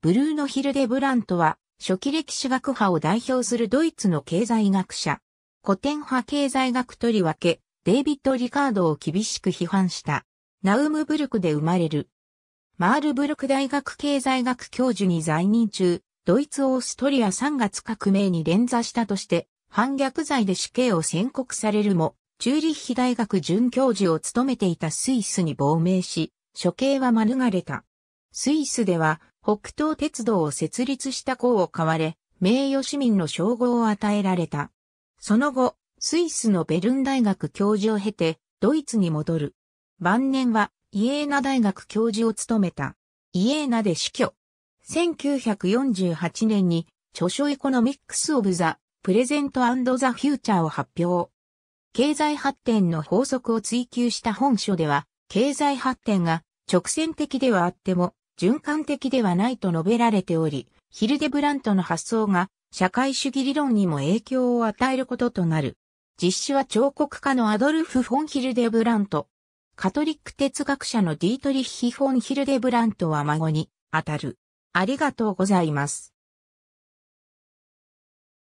ブルーノ・ヒルデブラントは、初期歴史学派を代表するドイツの経済学者。古典派経済学とりわけ、デイビッド・リカードを厳しく批判した。ナウムブルクで生まれる。マールブルク大学経済学教授に在任中、ドイツ・オーストリア3月革命に連座したとして、反逆罪で死刑を宣告されるも、チューリッヒ大学准教授を務めていたスイスに亡命し、処刑は免れた。スイスでは北東鉄道を設立した功を買われ、名誉市民の称号を与えられた。その後、スイスのベルン大学教授を経て、ドイツに戻る。晩年は、イエーナ大学教授を務めた。イエーナで死去。1948年に、著書エコノミックス・オブ・ザ・プレゼント・アンド・ザ・フューチャーを発表。経済発展の法則を追求した本書では、経済発展が直線的ではあっても循環的ではないと述べられており、ヒルデブラントの発想が社会主義理論にも影響を与えることとなる。実施は彫刻家のアドルフ・フォン・ヒルデブラント。カトリック哲学者のディートリッヒ・フォン・ヒルデブラントは孫に当たる。ありがとうございます。